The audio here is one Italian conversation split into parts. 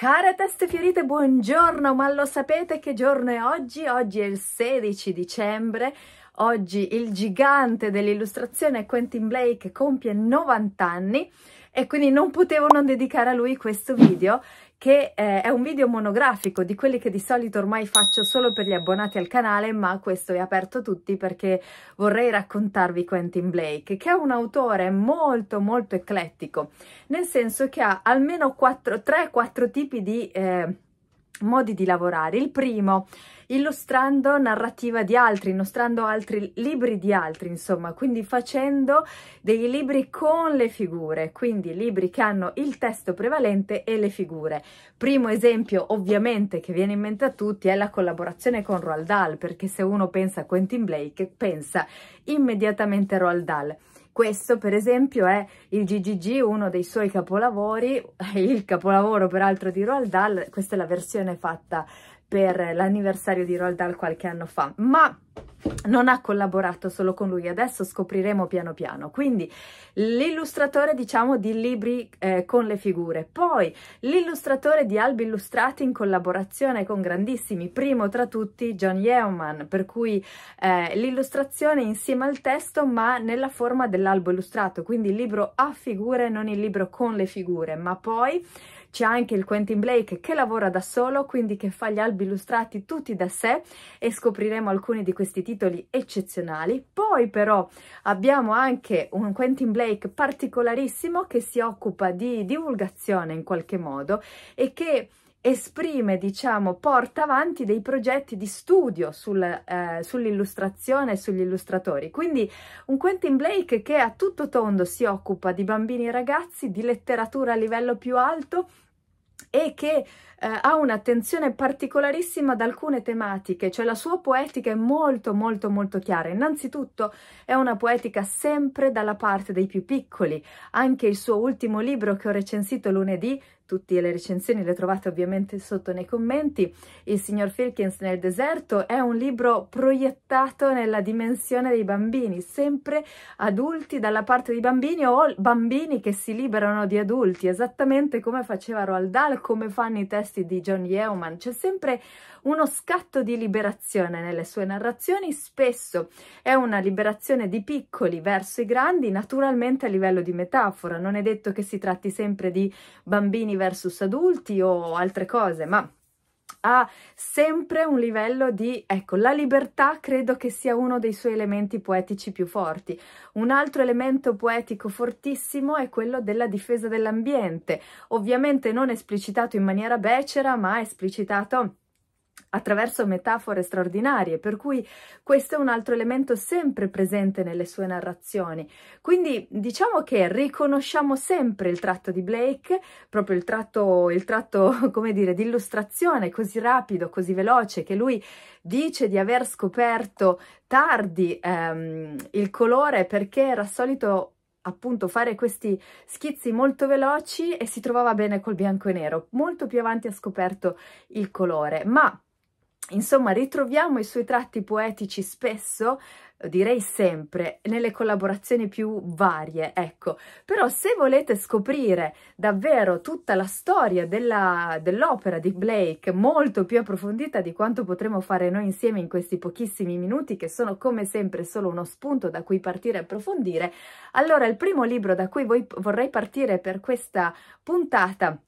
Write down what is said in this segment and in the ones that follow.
Care teste fiorite, buongiorno, ma lo sapete che giorno è oggi? Oggi è il 16 dicembre, oggi il gigante dell'illustrazione Quentin Blake compie 90 anni e quindi non potevo non dedicare a lui questo video che eh, è un video monografico di quelli che di solito ormai faccio solo per gli abbonati al canale, ma questo è aperto a tutti perché vorrei raccontarvi Quentin Blake, che è un autore molto molto eclettico, nel senso che ha almeno 3-4 tipi di... Eh, modi di lavorare. Il primo, illustrando narrativa di altri, illustrando altri libri di altri, insomma, quindi facendo dei libri con le figure, quindi libri che hanno il testo prevalente e le figure. Primo esempio, ovviamente, che viene in mente a tutti è la collaborazione con Roald Dahl, perché se uno pensa a Quentin Blake, pensa immediatamente a Roald Dahl. Questo, per esempio, è il GGG, uno dei suoi capolavori, il capolavoro peraltro di Roald Dahl. Questa è la versione fatta per l'anniversario di Roald Dahl qualche anno fa, ma non ha collaborato solo con lui, adesso scopriremo piano piano. Quindi l'illustratore, diciamo, di libri eh, con le figure, poi l'illustratore di albi illustrati in collaborazione con grandissimi, primo tra tutti John Yeoman, per cui eh, l'illustrazione insieme al testo ma nella forma dell'albo illustrato, quindi il libro a figure, non il libro con le figure, ma poi c'è anche il Quentin Blake che lavora da solo, quindi che fa gli albi illustrati tutti da sé e scopriremo alcuni di questi titoli eccezionali. Poi però abbiamo anche un Quentin Blake particolarissimo che si occupa di divulgazione in qualche modo e che esprime, diciamo, porta avanti dei progetti di studio sul, eh, sull'illustrazione e sugli illustratori. Quindi un Quentin Blake che a tutto tondo si occupa di bambini e ragazzi, di letteratura a livello più alto e che eh, ha un'attenzione particolarissima ad alcune tematiche, cioè la sua poetica è molto molto molto chiara. Innanzitutto è una poetica sempre dalla parte dei più piccoli. Anche il suo ultimo libro che ho recensito lunedì tutte le recensioni le trovate ovviamente sotto nei commenti. Il signor Filkins nel deserto è un libro proiettato nella dimensione dei bambini, sempre adulti dalla parte dei bambini o bambini che si liberano di adulti, esattamente come faceva Roald Dahl, come fanno i testi di John Yeoman. C'è sempre uno scatto di liberazione nelle sue narrazioni, spesso è una liberazione di piccoli verso i grandi, naturalmente a livello di metafora. Non è detto che si tratti sempre di bambini versus adulti o altre cose, ma ha sempre un livello di, ecco, la libertà credo che sia uno dei suoi elementi poetici più forti. Un altro elemento poetico fortissimo è quello della difesa dell'ambiente, ovviamente non esplicitato in maniera becera, ma esplicitato attraverso metafore straordinarie, per cui questo è un altro elemento sempre presente nelle sue narrazioni. Quindi diciamo che riconosciamo sempre il tratto di Blake, proprio il tratto, il tratto come dire, di illustrazione così rapido, così veloce, che lui dice di aver scoperto tardi ehm, il colore perché era solito appunto fare questi schizzi molto veloci e si trovava bene col bianco e nero. Molto più avanti ha scoperto il colore, ma Insomma, ritroviamo i suoi tratti poetici spesso, direi sempre, nelle collaborazioni più varie, ecco. Però se volete scoprire davvero tutta la storia dell'opera dell di Blake, molto più approfondita di quanto potremo fare noi insieme in questi pochissimi minuti, che sono come sempre solo uno spunto da cui partire e approfondire, allora il primo libro da cui vorrei partire per questa puntata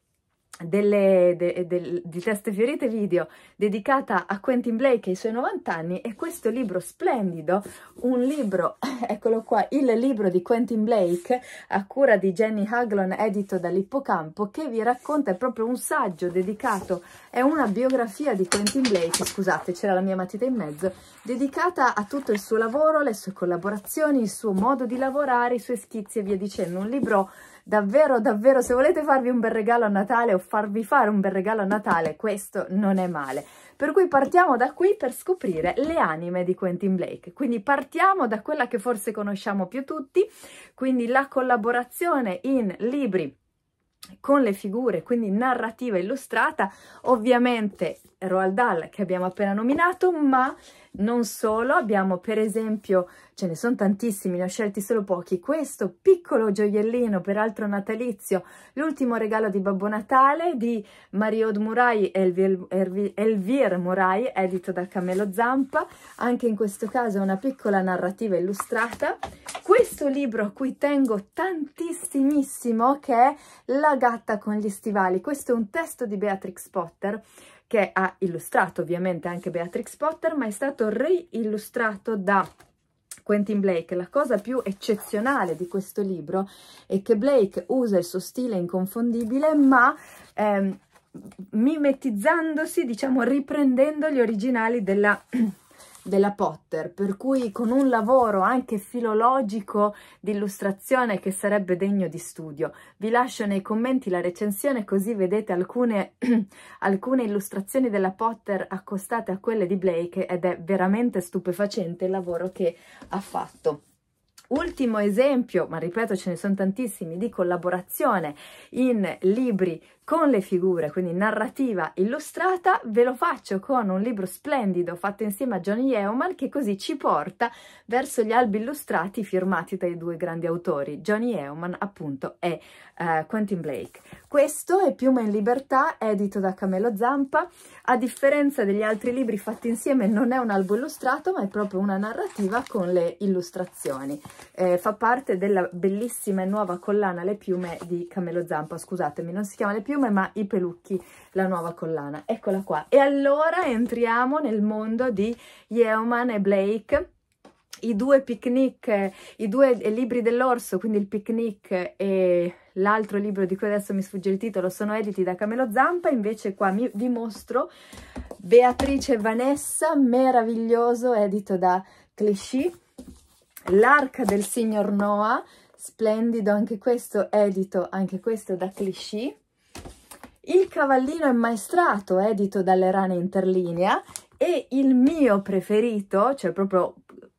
delle, de, de, di teste fiorite video dedicata a Quentin Blake e ai suoi 90 anni e questo libro splendido, un libro, eccolo qua, il libro di Quentin Blake a cura di Jenny Haglon edito dall'Ippocampo che vi racconta è proprio un saggio dedicato, è una biografia di Quentin Blake, scusate c'era la mia matita in mezzo, dedicata a tutto il suo lavoro, le sue collaborazioni, il suo modo di lavorare, i suoi schizzi e via dicendo, un libro Davvero, davvero, se volete farvi un bel regalo a Natale o farvi fare un bel regalo a Natale, questo non è male. Per cui partiamo da qui per scoprire le anime di Quentin Blake. Quindi partiamo da quella che forse conosciamo più tutti, quindi la collaborazione in libri con le figure, quindi narrativa illustrata, ovviamente Roald Dahl che abbiamo appena nominato, ma non solo, abbiamo per esempio, ce ne sono tantissimi, ne ho scelti solo pochi, questo piccolo gioiellino, peraltro natalizio, l'ultimo regalo di Babbo Natale di Mariod Murai e Elvir, Murai, edito da Camelo Zampa, anche in questo caso una piccola narrativa illustrata. Questo libro a cui tengo tantissimissimo che è La la gatta con gli stivali. Questo è un testo di Beatrix Potter che ha illustrato ovviamente anche Beatrix Potter, ma è stato reillustrato da Quentin Blake. La cosa più eccezionale di questo libro è che Blake usa il suo stile inconfondibile, ma ehm, mimetizzandosi, diciamo, riprendendo gli originali della della Potter, per cui con un lavoro anche filologico di illustrazione che sarebbe degno di studio. Vi lascio nei commenti la recensione così vedete alcune, alcune illustrazioni della Potter accostate a quelle di Blake ed è veramente stupefacente il lavoro che ha fatto. Ultimo esempio, ma ripeto ce ne sono tantissimi, di collaborazione in libri con le figure, quindi narrativa illustrata, ve lo faccio con un libro splendido fatto insieme a Johnny Yeoman che così ci porta verso gli albi illustrati firmati dai due grandi autori, Johnny Yeoman appunto e uh, Quentin Blake. Questo è Piuma in libertà, edito da Camelo Zampa, a differenza degli altri libri fatti insieme non è un albo illustrato ma è proprio una narrativa con le illustrazioni. Eh, fa parte della bellissima e nuova collana Le piume di Camelo Zampa, scusatemi non si chiama Le piume firme ma i pelucchi, la nuova collana. Eccola qua. E allora entriamo nel mondo di Yeoman e Blake i due picnic, i due libri dell'orso, quindi il picnic e l'altro libro di cui adesso mi sfugge il titolo, sono editi da Camelo Zampa, invece qua mi, vi mostro Beatrice Vanessa, meraviglioso, edito da Clichy, L'arca del signor Noah, splendido anche questo, edito anche questo da Clichy, il Cavallino è maestrato, edito eh, dalle Rane Interlinea, e il mio preferito, cioè proprio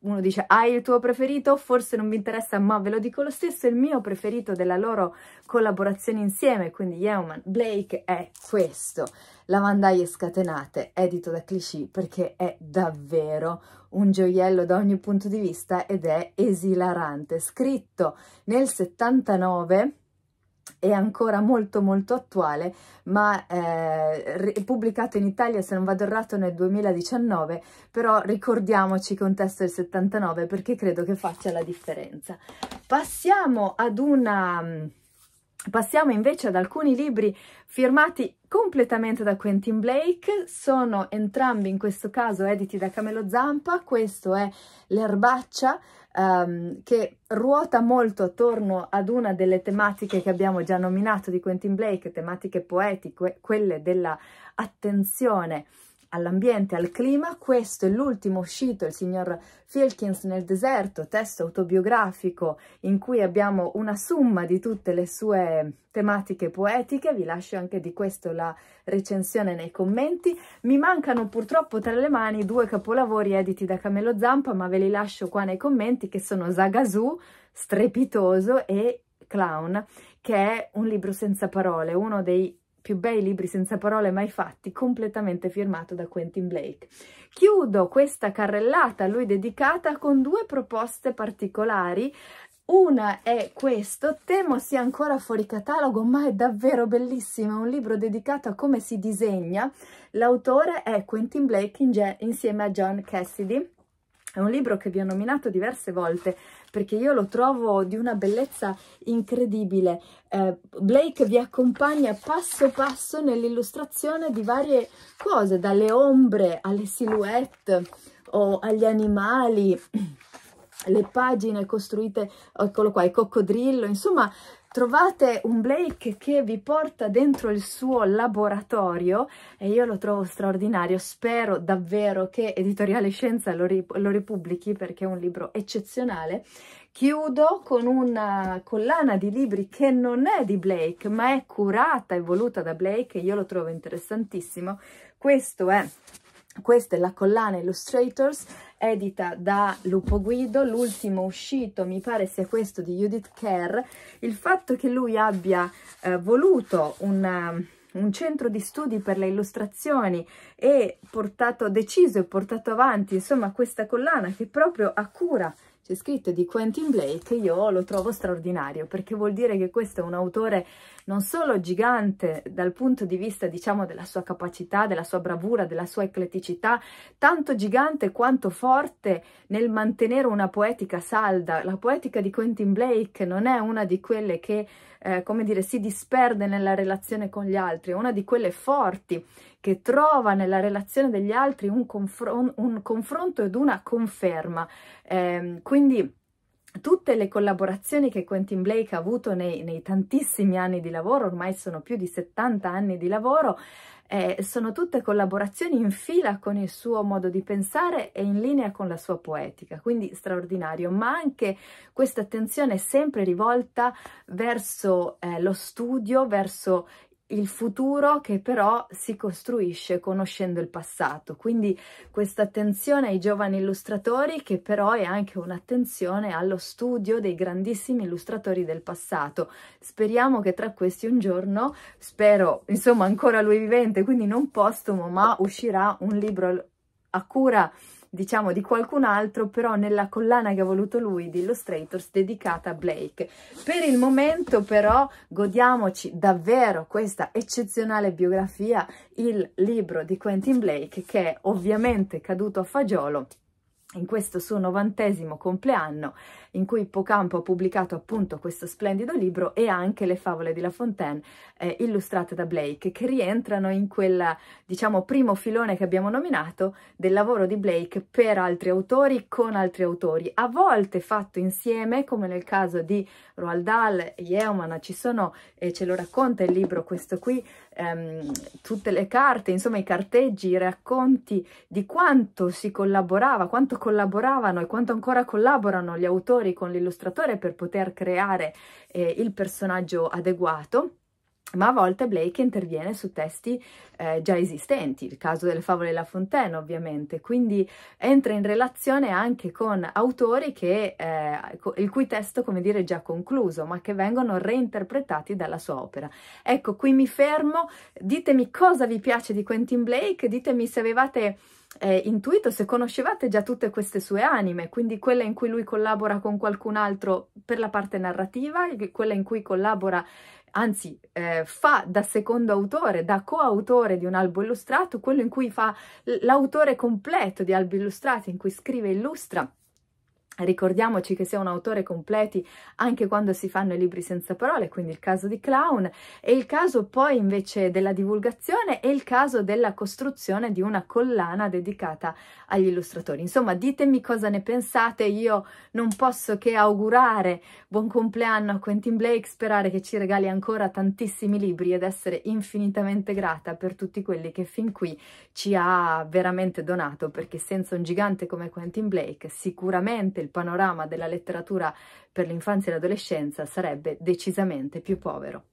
uno dice hai il tuo preferito, forse non vi interessa ma ve lo dico lo stesso, il mio preferito della loro collaborazione insieme, quindi Yeoman Blake è questo, Lavandaie Scatenate, edito da Clichy perché è davvero un gioiello da ogni punto di vista ed è esilarante, scritto nel 79 è ancora molto molto attuale ma eh, pubblicato in Italia se non vado errato nel 2019 però ricordiamoci che è del 79 perché credo che faccia la differenza passiamo ad una Passiamo invece ad alcuni libri firmati completamente da Quentin Blake, sono entrambi in questo caso editi da Camelo Zampa, questo è L'erbaccia, um, che ruota molto attorno ad una delle tematiche che abbiamo già nominato di Quentin Blake, tematiche poetiche, quelle dell'attenzione. attenzione all'ambiente, al clima. Questo è l'ultimo uscito, il signor Filkins nel deserto, testo autobiografico in cui abbiamo una summa di tutte le sue tematiche poetiche. Vi lascio anche di questo la recensione nei commenti. Mi mancano purtroppo tra le mani due capolavori editi da Camelo Zampa, ma ve li lascio qua nei commenti, che sono Zagazù, strepitoso, e Clown, che è un libro senza parole, uno dei più bei libri senza parole mai fatti, completamente firmato da Quentin Blake. Chiudo questa carrellata a lui dedicata con due proposte particolari. Una è questo, temo sia ancora fuori catalogo, ma è davvero bellissimo, è un libro dedicato a come si disegna. L'autore è Quentin Blake insieme a John Cassidy è un libro che vi ho nominato diverse volte perché io lo trovo di una bellezza incredibile. Eh, Blake vi accompagna passo passo nell'illustrazione di varie cose, dalle ombre alle silhouette o agli animali, le pagine costruite, eccolo qua, il coccodrillo, insomma trovate un Blake che vi porta dentro il suo laboratorio e io lo trovo straordinario, spero davvero che Editoriale Scienza lo, rip lo ripubblichi perché è un libro eccezionale. Chiudo con una collana di libri che non è di Blake ma è curata e voluta da Blake e io lo trovo interessantissimo. Questo è questa è la collana Illustrators, edita da Lupo Guido, l'ultimo uscito mi pare sia questo di Judith Kerr. Il fatto che lui abbia eh, voluto una, eh, un centro di studi per le illustrazioni e portato, deciso e portato avanti insomma questa collana che proprio a cura Ragazzi scritto di Quentin Blake io lo trovo straordinario perché vuol dire che questo è un autore non solo gigante dal punto di vista diciamo della sua capacità, della sua bravura, della sua ecletticità, tanto gigante quanto forte nel mantenere una poetica salda. La poetica di Quentin Blake non è una di quelle che eh, come dire, si disperde nella relazione con gli altri, è una di quelle forti che trova nella relazione degli altri un, confron un confronto ed una conferma. Eh, quindi tutte le collaborazioni che Quentin Blake ha avuto nei, nei, tantissimi anni di lavoro, ormai sono più di 70 anni di lavoro, eh, sono tutte collaborazioni in fila con il suo modo di pensare e in linea con la sua poetica, quindi straordinario, ma anche questa attenzione è sempre rivolta verso eh, lo studio, verso il futuro che però si costruisce conoscendo il passato, quindi questa attenzione ai giovani illustratori che però è anche un'attenzione allo studio dei grandissimi illustratori del passato. Speriamo che tra questi un giorno, spero insomma ancora lui vivente, quindi non postumo, ma uscirà un libro a cura diciamo di qualcun altro, però nella collana che ha voluto lui di Illustrators dedicata a Blake. Per il momento però godiamoci davvero questa eccezionale biografia, il libro di Quentin Blake che è ovviamente caduto a fagiolo in questo suo novantesimo compleanno in cui Ippocampo ha pubblicato appunto questo splendido libro e anche le favole di La Fontaine eh, illustrate da Blake, che rientrano in quel, diciamo, primo filone che abbiamo nominato del lavoro di Blake per altri autori, con altri autori, a volte fatto insieme, come nel caso di Roald Dahl e Yeoman, ci sono, e ce lo racconta il libro questo qui, ehm, tutte le carte, insomma i carteggi, i racconti di quanto si collaborava, quanto collaboravano e quanto ancora collaborano gli autori colori con l'illustratore per poter creare eh, il personaggio adeguato, ma a volte Blake interviene su testi eh, già esistenti, il caso delle favole La Fontaine ovviamente, quindi entra in relazione anche con autori che, eh, il cui testo come dire è già concluso, ma che vengono reinterpretati dalla sua opera. Ecco, qui mi fermo, ditemi cosa vi piace di Quentin Blake, ditemi se avevate eh, intuito se conoscevate già tutte queste sue anime, quindi quella in cui lui collabora con qualcun altro per la parte narrativa, quella in cui collabora anzi eh, fa da secondo autore, da coautore di un albo illustrato, quello in cui fa l'autore completo di albi illustrati, in cui scrive e illustra Ricordiamoci che sia un autore completi anche quando si fanno i libri senza parole, quindi il caso di Clown, e il caso poi invece della divulgazione e il caso della costruzione di una collana dedicata agli illustratori. Insomma, ditemi cosa ne pensate, io non posso che augurare buon compleanno a Quentin Blake, sperare che ci regali ancora tantissimi libri ed essere infinitamente grata per tutti quelli che fin qui ci ha veramente donato, perché senza un gigante come Quentin Blake sicuramente il panorama della letteratura per l'infanzia e l'adolescenza sarebbe decisamente più povero.